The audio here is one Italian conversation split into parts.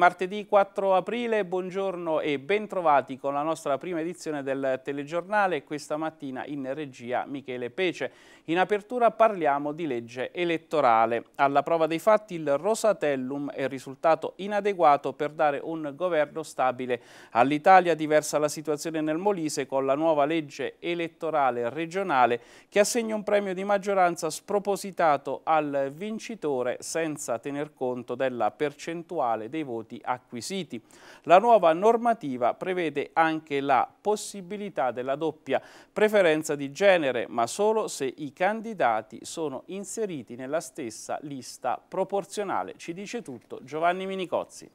martedì 4 aprile, buongiorno e bentrovati con la nostra prima edizione del telegiornale, questa mattina in regia Michele Pece. In apertura parliamo di legge elettorale. Alla prova dei fatti il Rosatellum è risultato inadeguato per dare un governo stabile all'Italia, diversa la situazione nel Molise con la nuova legge elettorale regionale che assegna un premio di maggioranza spropositato al vincitore senza tener conto della percentuale dei voti conti acquisiti. La nuova normativa prevede anche la possibilità della doppia preferenza di genere, ma solo se i candidati sono inseriti nella stessa lista proporzionale. Ci dice tutto Giovanni Minicozzi.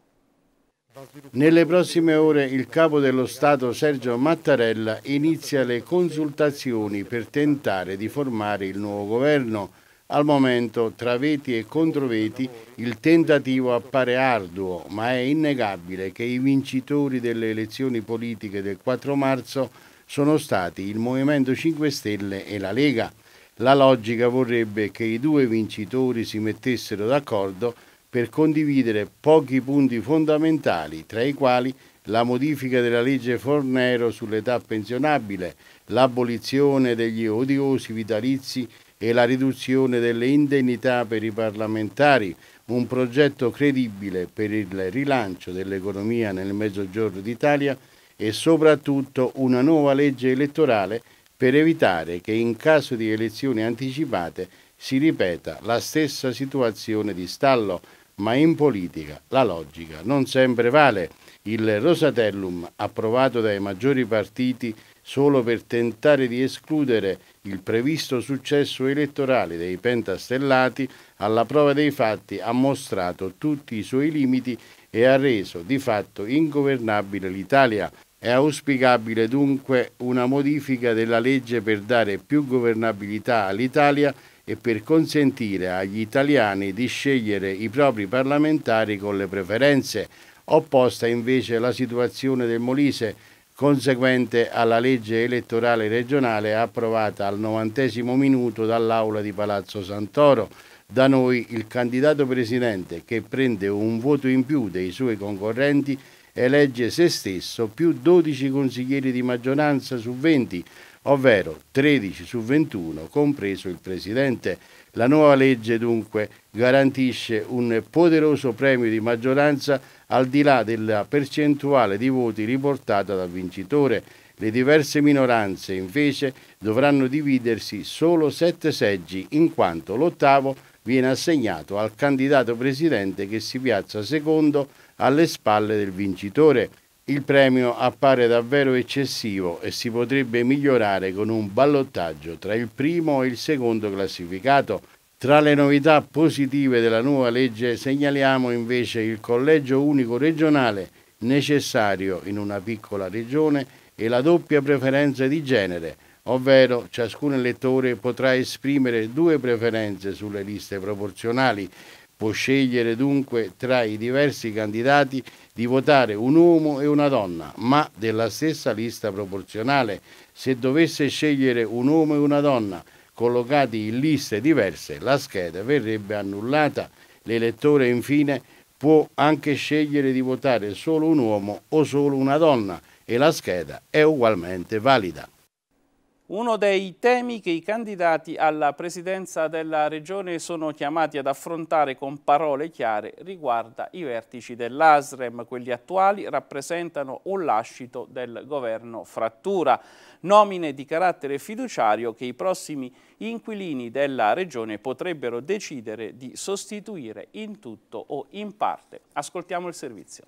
Nelle prossime ore il capo dello Stato Sergio Mattarella inizia le consultazioni per tentare di formare il nuovo governo. Al momento, tra veti e controveti, il tentativo appare arduo, ma è innegabile che i vincitori delle elezioni politiche del 4 marzo sono stati il Movimento 5 Stelle e la Lega. La logica vorrebbe che i due vincitori si mettessero d'accordo per condividere pochi punti fondamentali, tra i quali la modifica della legge Fornero sull'età pensionabile, l'abolizione degli odiosi vitalizi e la riduzione delle indennità per i parlamentari, un progetto credibile per il rilancio dell'economia nel Mezzogiorno d'Italia e soprattutto una nuova legge elettorale per evitare che in caso di elezioni anticipate si ripeta la stessa situazione di stallo, ma in politica la logica non sempre vale. Il Rosatellum, approvato dai maggiori partiti, solo per tentare di escludere il previsto successo elettorale dei pentastellati, alla prova dei fatti ha mostrato tutti i suoi limiti e ha reso di fatto ingovernabile l'Italia. È auspicabile dunque una modifica della legge per dare più governabilità all'Italia e per consentire agli italiani di scegliere i propri parlamentari con le preferenze. Opposta invece la situazione del Molise, conseguente alla legge elettorale regionale approvata al novantesimo minuto dall'Aula di Palazzo Santoro. Da noi il candidato presidente che prende un voto in più dei suoi concorrenti elegge se stesso più 12 consiglieri di maggioranza su 20, ovvero 13 su 21, compreso il presidente. La nuova legge dunque garantisce un poderoso premio di maggioranza al di là della percentuale di voti riportata dal vincitore. Le diverse minoranze invece dovranno dividersi solo sette seggi in quanto l'ottavo viene assegnato al candidato presidente che si piazza secondo alle spalle del vincitore. Il premio appare davvero eccessivo e si potrebbe migliorare con un ballottaggio tra il primo e il secondo classificato. Tra le novità positive della nuova legge segnaliamo invece il collegio unico regionale necessario in una piccola regione e la doppia preferenza di genere, ovvero ciascun elettore potrà esprimere due preferenze sulle liste proporzionali Può scegliere dunque tra i diversi candidati di votare un uomo e una donna, ma della stessa lista proporzionale. Se dovesse scegliere un uomo e una donna collocati in liste diverse, la scheda verrebbe annullata. L'elettore infine può anche scegliere di votare solo un uomo o solo una donna e la scheda è ugualmente valida. Uno dei temi che i candidati alla presidenza della Regione sono chiamati ad affrontare con parole chiare riguarda i vertici dell'ASREM. Quelli attuali rappresentano un lascito del governo frattura, nomine di carattere fiduciario che i prossimi inquilini della Regione potrebbero decidere di sostituire in tutto o in parte. Ascoltiamo il servizio.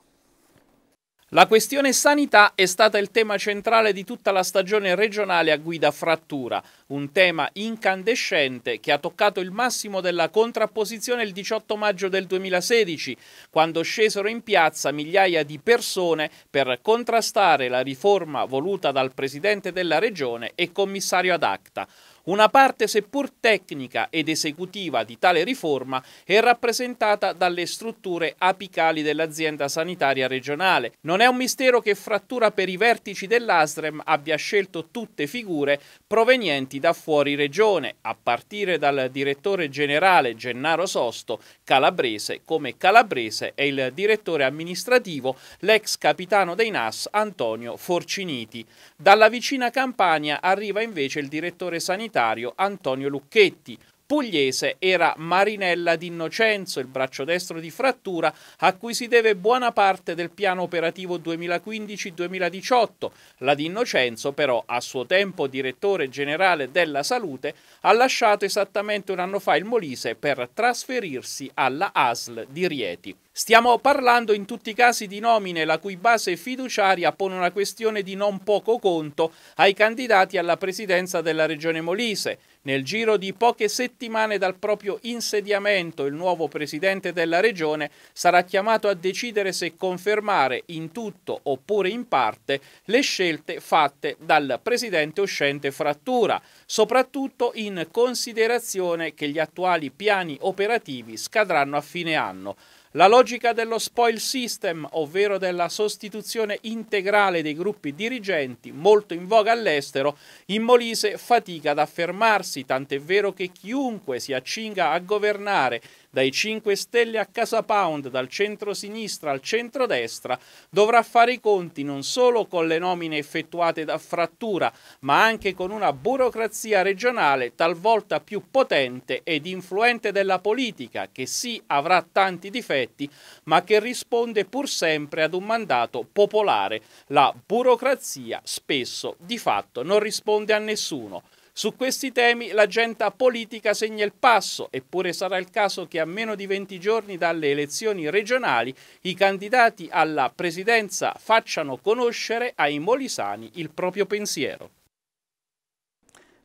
La questione sanità è stata il tema centrale di tutta la stagione regionale a guida frattura, un tema incandescente che ha toccato il massimo della contrapposizione il 18 maggio del 2016, quando scesero in piazza migliaia di persone per contrastare la riforma voluta dal presidente della regione e commissario ad acta. Una parte seppur tecnica ed esecutiva di tale riforma è rappresentata dalle strutture apicali dell'azienda sanitaria regionale. Non è un mistero che frattura per i vertici dell'ASREM abbia scelto tutte figure provenienti da fuori regione, a partire dal direttore generale Gennaro Sosto, calabrese, come calabrese e il direttore amministrativo, l'ex capitano dei NAS Antonio Forciniti. Dalla vicina Campania arriva invece il direttore sanitario Antonio Lucchetti, pugliese era Marinella d'Innocenzo, il braccio destro di frattura, a cui si deve buona parte del piano operativo 2015-2018. La d'Innocenzo, però, a suo tempo direttore generale della salute, ha lasciato esattamente un anno fa il Molise per trasferirsi alla ASL di Rieti. Stiamo parlando in tutti i casi di nomine la cui base fiduciaria pone una questione di non poco conto ai candidati alla presidenza della Regione Molise. Nel giro di poche settimane dal proprio insediamento il nuovo presidente della Regione sarà chiamato a decidere se confermare in tutto oppure in parte le scelte fatte dal presidente uscente Frattura, soprattutto in considerazione che gli attuali piani operativi scadranno a fine anno. La logica dello spoil system, ovvero della sostituzione integrale dei gruppi dirigenti, molto in voga all'estero, in Molise fatica ad affermarsi, tant'è vero che chiunque si accinga a governare dai 5 Stelle a Casa Pound, dal centro-sinistra al centro-destra, dovrà fare i conti non solo con le nomine effettuate da frattura, ma anche con una burocrazia regionale talvolta più potente ed influente della politica, che sì avrà tanti difetti, ma che risponde pur sempre ad un mandato popolare. La burocrazia spesso di fatto non risponde a nessuno. Su questi temi l'agenda politica segna il passo, eppure sarà il caso che a meno di 20 giorni dalle elezioni regionali i candidati alla presidenza facciano conoscere ai molisani il proprio pensiero.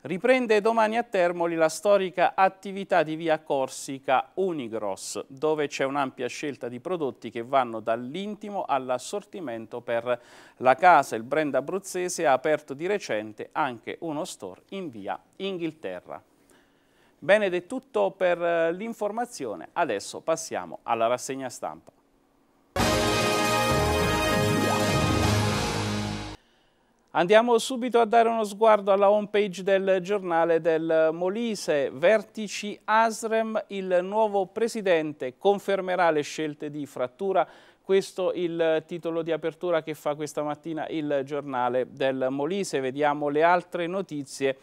Riprende domani a Termoli la storica attività di via Corsica Unigross, dove c'è un'ampia scelta di prodotti che vanno dall'intimo all'assortimento per la casa. Il brand abruzzese ha aperto di recente anche uno store in via Inghilterra. Bene ed è tutto per eh, l'informazione, adesso passiamo alla rassegna stampa. Andiamo subito a dare uno sguardo alla homepage del giornale del Molise. Vertici Asrem, il nuovo presidente confermerà le scelte di frattura. Questo è il titolo di apertura che fa questa mattina il giornale del Molise. Vediamo le altre notizie.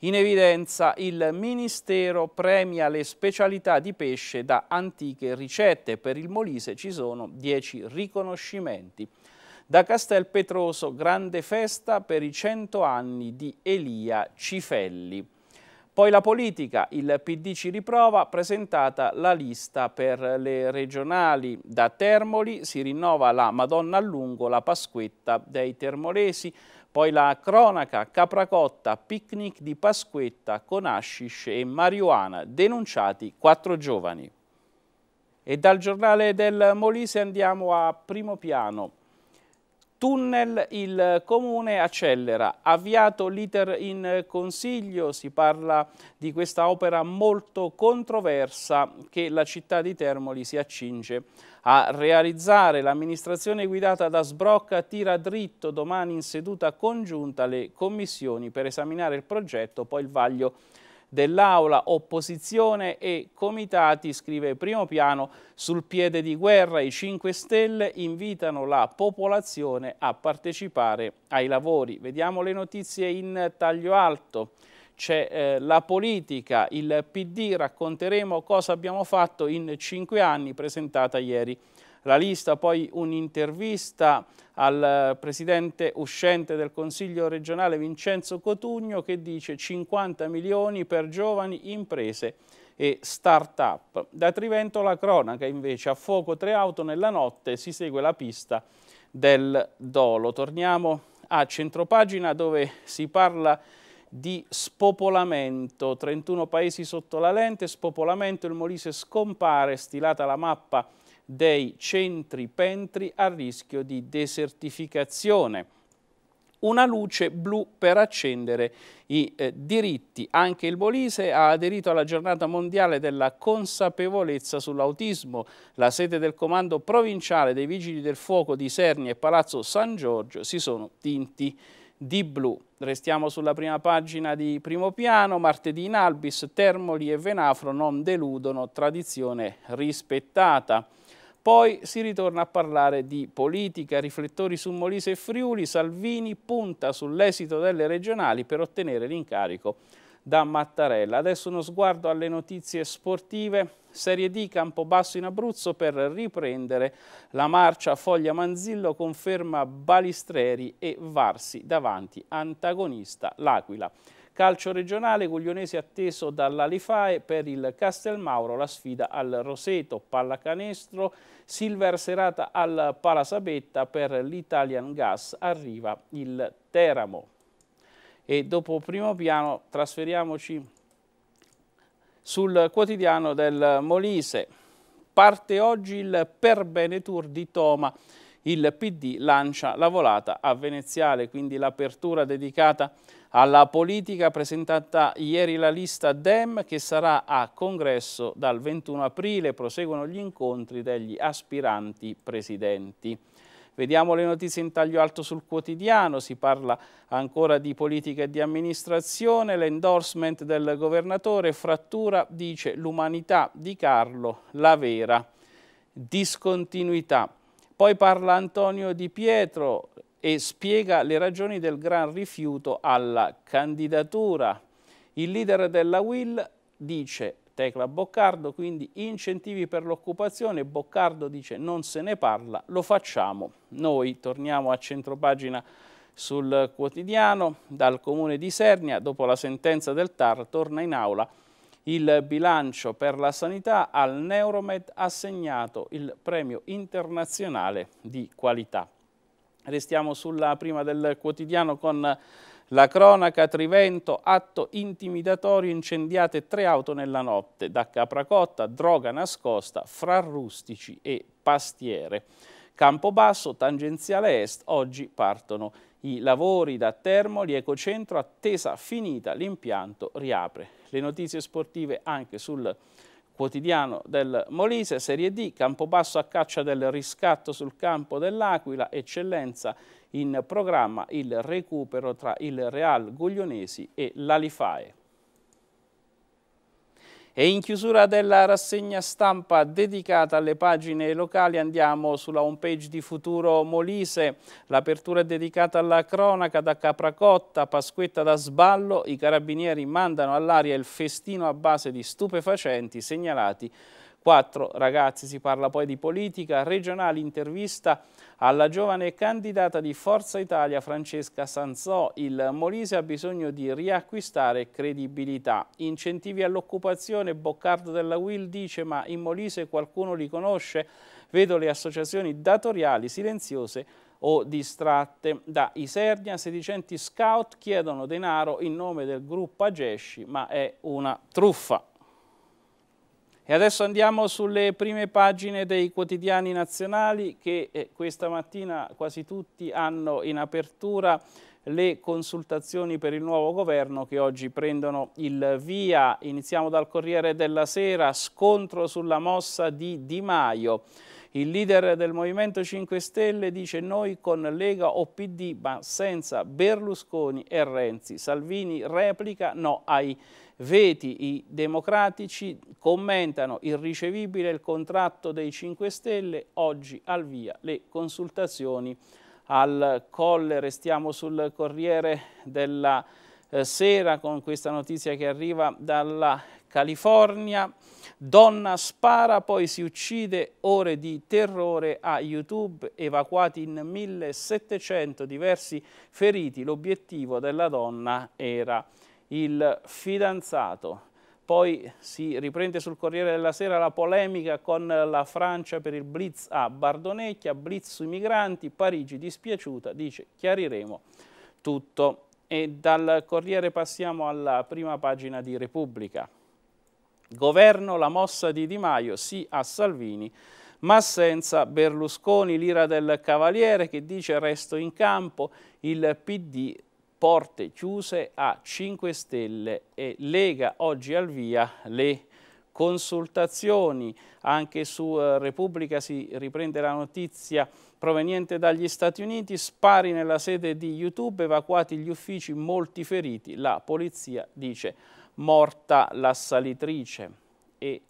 In evidenza il Ministero premia le specialità di pesce da antiche ricette. Per il Molise ci sono 10 riconoscimenti. Da Castel Petroso, grande festa per i cento anni di Elia Cifelli. Poi la politica, il PD ci riprova, presentata la lista per le regionali. Da Termoli si rinnova la Madonna a lungo, la Pasquetta dei Termolesi. Poi la cronaca, Capracotta, picnic di Pasquetta con hashish e marijuana, denunciati quattro giovani. E dal giornale del Molise andiamo a primo piano. Tunnel il comune accelera, avviato l'iter in consiglio, si parla di questa opera molto controversa che la città di Termoli si accinge a realizzare. L'amministrazione guidata da Sbrocca tira dritto domani in seduta congiunta le commissioni per esaminare il progetto, poi il vaglio dell'Aula, opposizione e comitati, scrive primo piano, sul piede di guerra i 5 Stelle invitano la popolazione a partecipare ai lavori. Vediamo le notizie in taglio alto c'è eh, la politica, il PD, racconteremo cosa abbiamo fatto in cinque anni presentata ieri la lista, poi un'intervista al eh, presidente uscente del Consiglio regionale Vincenzo Cotugno che dice 50 milioni per giovani, imprese e start-up. Da Trivento la cronaca invece, a fuoco tre auto nella notte, si segue la pista del dolo. Torniamo a centropagina dove si parla di spopolamento, 31 paesi sotto la lente, spopolamento, il Molise scompare, stilata la mappa dei centri pentri a rischio di desertificazione. Una luce blu per accendere i eh, diritti. Anche il Molise ha aderito alla giornata mondiale della consapevolezza sull'autismo. La sede del comando provinciale dei Vigili del Fuoco di Serni e Palazzo San Giorgio si sono tinti di blu. Restiamo sulla prima pagina di primo piano, martedì in Albis, Termoli e Venafro non deludono, tradizione rispettata. Poi si ritorna a parlare di politica, riflettori su Molise e Friuli, Salvini punta sull'esito delle regionali per ottenere l'incarico da Mattarella. Adesso uno sguardo alle notizie sportive. Serie D Campobasso in Abruzzo per riprendere la marcia Foglia Manzillo conferma Balistreri e Varsi davanti antagonista L'Aquila. Calcio regionale, Guglionese atteso dall'Alifae per il Castelmauro, la sfida al Roseto, pallacanestro, Silver serata al Palasabetta per l'Italian Gas, arriva il Teramo. E dopo primo piano trasferiamoci sul quotidiano del Molise. Parte oggi il Per Bene Tour di Toma il PD lancia la volata a Veneziale, quindi l'apertura dedicata a alla politica presentata ieri la lista Dem che sarà a congresso dal 21 aprile. Proseguono gli incontri degli aspiranti presidenti. Vediamo le notizie in taglio alto sul quotidiano, si parla ancora di politica e di amministrazione, l'endorsement del governatore, frattura, dice l'umanità di Carlo, la vera discontinuità. Poi parla Antonio Di Pietro, e spiega le ragioni del gran rifiuto alla candidatura. Il leader della WIL dice Tecla Boccardo, quindi incentivi per l'occupazione, Boccardo dice non se ne parla, lo facciamo noi. Torniamo a centropagina sul quotidiano, dal comune di Sernia, dopo la sentenza del TAR, torna in aula il bilancio per la sanità al Neuromed assegnato il premio internazionale di qualità. Restiamo sulla prima del quotidiano con la cronaca Trivento, atto intimidatorio, incendiate tre auto nella notte, da Capracotta, droga nascosta, fra rustici e pastiere. Campobasso, tangenziale est, oggi partono i lavori da Termoli, Ecocentro, attesa finita, l'impianto riapre. Le notizie sportive anche sul quotidiano del Molise, Serie D, Campobasso a caccia del riscatto sul campo dell'Aquila, eccellenza in programma il recupero tra il Real Guglionesi e l'Alifae. E in chiusura della rassegna stampa dedicata alle pagine locali andiamo sulla homepage di Futuro Molise. L'apertura è dedicata alla cronaca da Capracotta, Pasquetta da Sballo. I carabinieri mandano all'aria il festino a base di stupefacenti segnalati Quattro ragazzi, si parla poi di politica, regionale intervista alla giovane candidata di Forza Italia Francesca Sanzò. Il Molise ha bisogno di riacquistare credibilità. Incentivi all'occupazione, Boccardo della Will dice ma in Molise qualcuno li conosce? Vedo le associazioni datoriali silenziose o distratte. Da Isernia sedicenti scout chiedono denaro in nome del gruppo Agesci ma è una truffa. E adesso andiamo sulle prime pagine dei quotidiani nazionali che eh, questa mattina quasi tutti hanno in apertura le consultazioni per il nuovo governo che oggi prendono il via. Iniziamo dal Corriere della Sera, scontro sulla mossa di Di Maio. Il leader del Movimento 5 Stelle dice noi con Lega o PD ma senza Berlusconi e Renzi. Salvini replica no ai Veti i democratici commentano irricevibile il contratto dei 5 Stelle, oggi al via le consultazioni al Colle. Restiamo sul Corriere della eh, Sera con questa notizia che arriva dalla California. Donna spara, poi si uccide, ore di terrore a YouTube, evacuati in 1700, diversi feriti. L'obiettivo della donna era il fidanzato. Poi si riprende sul Corriere della Sera la polemica con la Francia per il blitz a Bardonecchia, blitz sui migranti, Parigi dispiaciuta, dice chiariremo tutto. E dal Corriere passiamo alla prima pagina di Repubblica. Governo, la mossa di Di Maio, sì a Salvini, ma senza Berlusconi, l'ira del Cavaliere che dice resto in campo, il PD porte chiuse a 5 Stelle e Lega oggi al via le consultazioni. Anche su eh, Repubblica si riprende la notizia proveniente dagli Stati Uniti, spari nella sede di YouTube, evacuati gli uffici, molti feriti, la polizia dice morta l'assalitrice e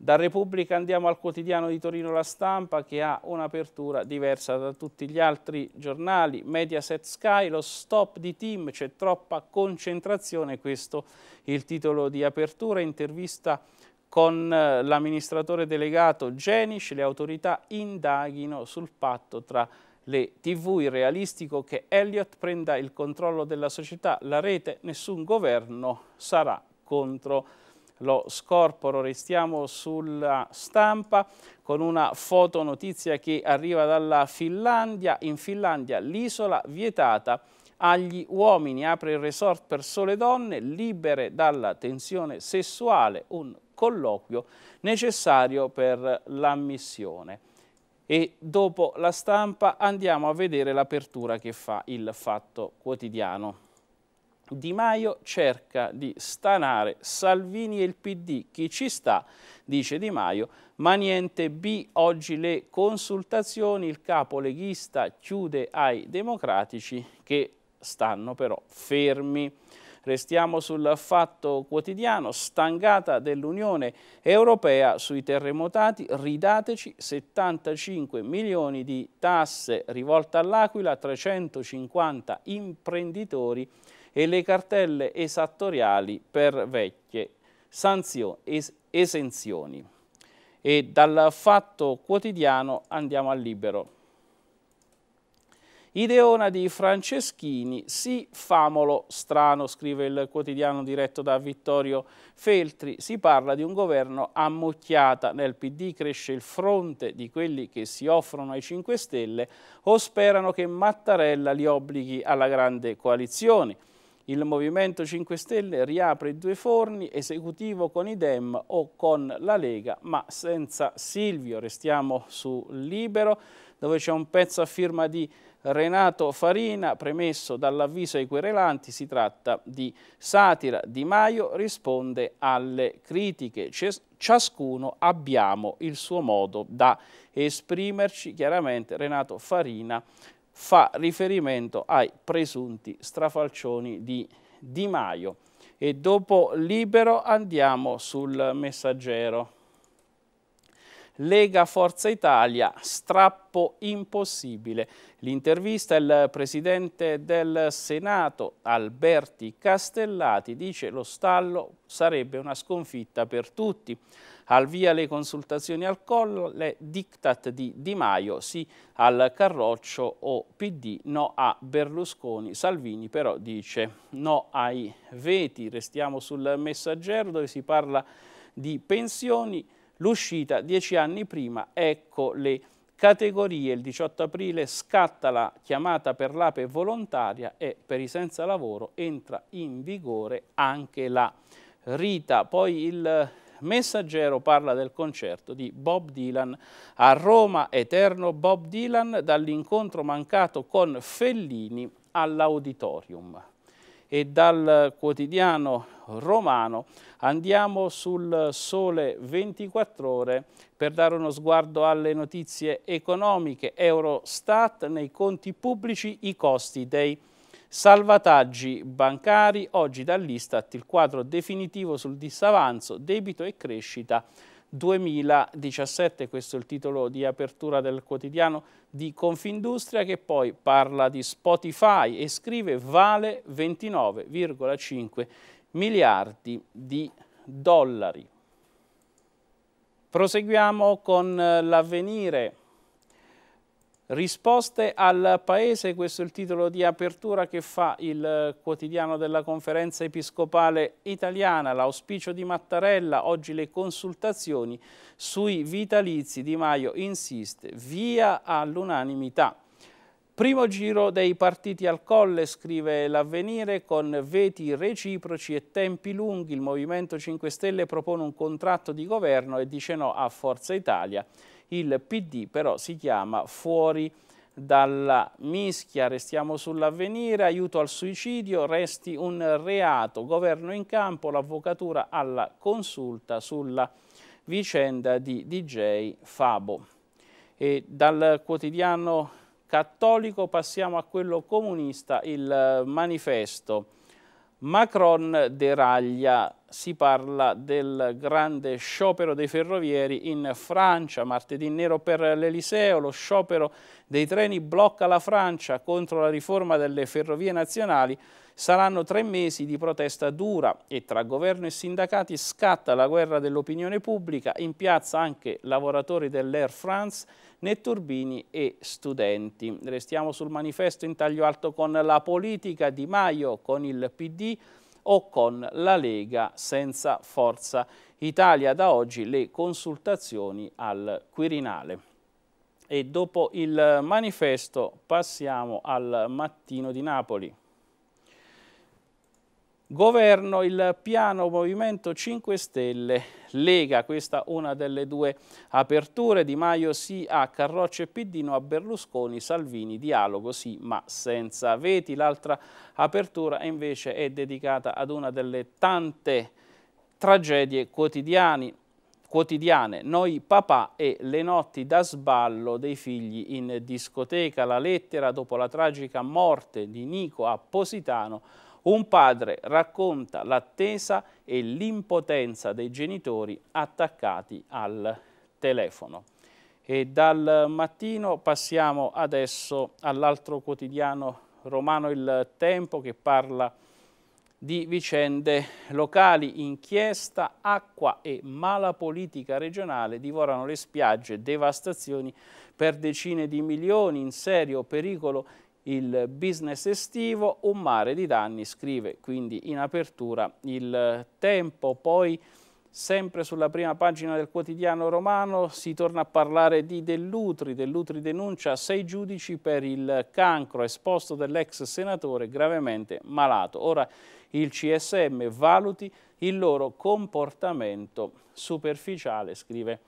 da Repubblica andiamo al quotidiano di Torino La Stampa che ha un'apertura diversa da tutti gli altri giornali. Mediaset Sky, lo stop di team, c'è troppa concentrazione, questo è il titolo di apertura, intervista con eh, l'amministratore delegato Genish, le autorità indaghino sul patto tra le tv, Irrealistico che Elliot prenda il controllo della società, la rete, nessun governo sarà contro lo scorporo. Restiamo sulla stampa con una fotonotizia che arriva dalla Finlandia. In Finlandia l'isola vietata agli uomini apre il resort per sole donne libere dalla tensione sessuale, un colloquio necessario per l'ammissione. E dopo la stampa andiamo a vedere l'apertura che fa il Fatto Quotidiano. Di Maio cerca di stanare Salvini e il PD. Chi ci sta, dice Di Maio, ma niente B. Oggi le consultazioni, il capo leghista chiude ai democratici che stanno però fermi. Restiamo sul fatto quotidiano, stangata dell'Unione Europea sui terremotati, ridateci 75 milioni di tasse, rivolta all'Aquila, 350 imprenditori e le cartelle esattoriali per vecchie es esenzioni. E dal fatto quotidiano andiamo al libero. Ideona di Franceschini, sì famolo strano, scrive il quotidiano diretto da Vittorio Feltri, si parla di un governo ammucchiata, nel PD cresce il fronte di quelli che si offrono ai 5 Stelle o sperano che Mattarella li obblighi alla grande coalizione. Il Movimento 5 Stelle riapre i due forni, esecutivo con i Dem o con la Lega, ma senza Silvio. Restiamo su Libero, dove c'è un pezzo a firma di Renato Farina, premesso dall'avviso ai querelanti, si tratta di satira. Di Maio risponde alle critiche. Ciascuno abbiamo il suo modo da esprimerci. Chiaramente Renato Farina fa riferimento ai presunti strafalcioni di Di Maio. E dopo Libero andiamo sul messaggero. Lega Forza Italia, strappo impossibile. L'intervista il presidente del Senato Alberti Castellati dice lo stallo sarebbe una sconfitta per tutti. Al via le consultazioni al collo, le diktat di Di Maio, sì al Carroccio o PD, no a Berlusconi. Salvini però dice no ai veti. Restiamo sul messaggero dove si parla di pensioni, l'uscita dieci anni prima, ecco le categorie, il 18 aprile scatta la chiamata per l'APE volontaria e per i senza lavoro entra in vigore anche la Rita. Poi il Messaggero parla del concerto di Bob Dylan a Roma, eterno Bob Dylan, dall'incontro mancato con Fellini all'auditorium e dal quotidiano romano andiamo sul Sole 24 Ore per dare uno sguardo alle notizie economiche. Eurostat nei conti pubblici i costi dei salvataggi bancari. Oggi dall'Istat il quadro definitivo sul disavanzo, debito e crescita 2017, questo è il titolo di apertura del quotidiano di Confindustria che poi parla di Spotify e scrive vale 29,5 miliardi di dollari. Proseguiamo con eh, l'avvenire Risposte al Paese, questo è il titolo di apertura che fa il quotidiano della conferenza episcopale italiana, l'auspicio di Mattarella, oggi le consultazioni sui vitalizi, Di Maio insiste, via all'unanimità. Primo giro dei partiti al colle, scrive l'avvenire, con veti reciproci e tempi lunghi. Il Movimento 5 Stelle propone un contratto di governo e dice no a Forza Italia il PD però si chiama fuori dalla mischia, restiamo sull'avvenire, aiuto al suicidio, resti un reato, governo in campo, l'avvocatura alla consulta sulla vicenda di DJ Fabo. E dal quotidiano cattolico passiamo a quello comunista, il manifesto. Macron deraglia si parla del grande sciopero dei ferrovieri in Francia, martedì nero per l'Eliseo, lo sciopero dei treni blocca la Francia contro la riforma delle ferrovie nazionali, saranno tre mesi di protesta dura e tra governo e sindacati scatta la guerra dell'opinione pubblica, in piazza anche lavoratori dell'Air France, netturbini e studenti. Restiamo sul manifesto in taglio alto con la politica, Di Maio con il PD, o con la Lega senza forza. Italia da oggi le consultazioni al Quirinale. E dopo il manifesto passiamo al mattino di Napoli. Governo il piano Movimento 5 Stelle Lega, questa una delle due aperture, Di Maio sì a Carroccio e Piddino a Berlusconi, Salvini dialogo sì ma senza veti, l'altra apertura invece è dedicata ad una delle tante tragedie quotidiane quotidiane, noi papà e le notti da sballo dei figli in discoteca, la lettera dopo la tragica morte di Nico a Positano un padre racconta l'attesa e l'impotenza dei genitori attaccati al telefono. E dal mattino passiamo adesso all'altro quotidiano romano Il Tempo che parla di vicende locali, inchiesta, acqua e mala politica regionale divorano le spiagge, devastazioni per decine di milioni, in serio pericolo il business estivo, un mare di danni, scrive quindi in apertura il tempo. Poi sempre sulla prima pagina del quotidiano romano si torna a parlare di Dell'Utri. Dell'Utri denuncia sei giudici per il cancro esposto dell'ex senatore gravemente malato. Ora il CSM valuti il loro comportamento superficiale, scrive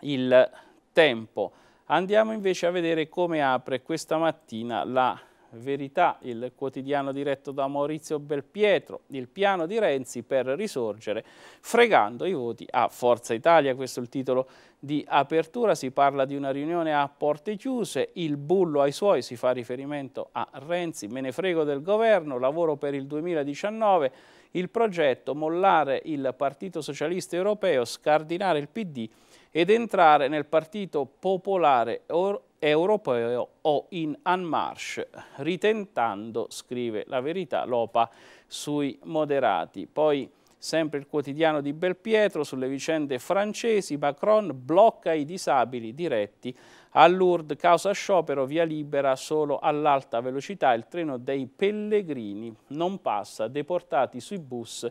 il tempo. Andiamo invece a vedere come apre questa mattina la Verità, il quotidiano diretto da Maurizio Belpietro, il piano di Renzi per risorgere, fregando i voti a Forza Italia, questo è il titolo di apertura, si parla di una riunione a porte chiuse, il bullo ai suoi, si fa riferimento a Renzi, me ne frego del governo, lavoro per il 2019, il progetto, mollare il Partito Socialista Europeo, scardinare il PD ed entrare nel Partito Popolare Europeo europeo o in en marche, ritentando, scrive la verità, l'OPA sui moderati. Poi sempre il quotidiano di Belpietro sulle vicende francesi, Macron blocca i disabili diretti a Lourdes, causa sciopero, via libera solo all'alta velocità, il treno dei pellegrini non passa, deportati sui bus,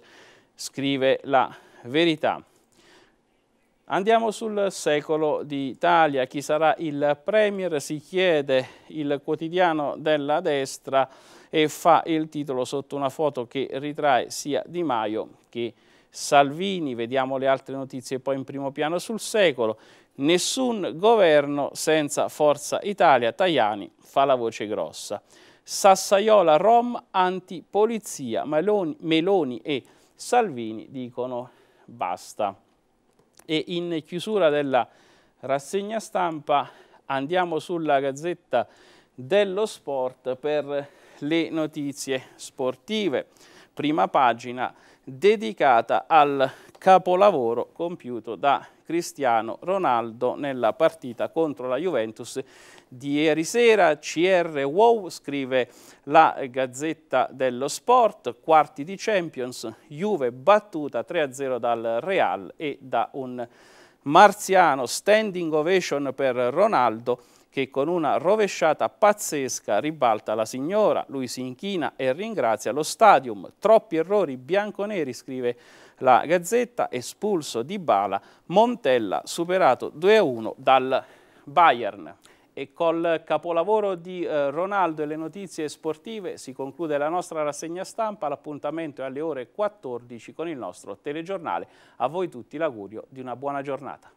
scrive la verità. Andiamo sul secolo d'Italia, chi sarà il Premier si chiede il quotidiano della destra e fa il titolo sotto una foto che ritrae sia Di Maio che Salvini. Vediamo le altre notizie poi in primo piano sul secolo. Nessun governo senza Forza Italia, Tajani fa la voce grossa. Sassaiola Rom antipolizia, Meloni, Meloni e Salvini dicono basta. E in chiusura della rassegna stampa andiamo sulla Gazzetta dello Sport per le notizie sportive. Prima pagina dedicata al capolavoro compiuto da Cristiano Ronaldo nella partita contro la Juventus di ieri sera. CR Wow scrive la Gazzetta dello Sport, quarti di Champions, Juve battuta 3-0 dal Real e da un marziano standing ovation per Ronaldo che con una rovesciata pazzesca ribalta la signora, lui si inchina e ringrazia lo stadium, troppi errori bianconeri scrive la Gazzetta, espulso Di Bala, Montella superato 2-1 dal Bayern. E col capolavoro di eh, Ronaldo e le notizie sportive si conclude la nostra rassegna stampa, l'appuntamento è alle ore 14 con il nostro telegiornale. A voi tutti l'augurio di una buona giornata.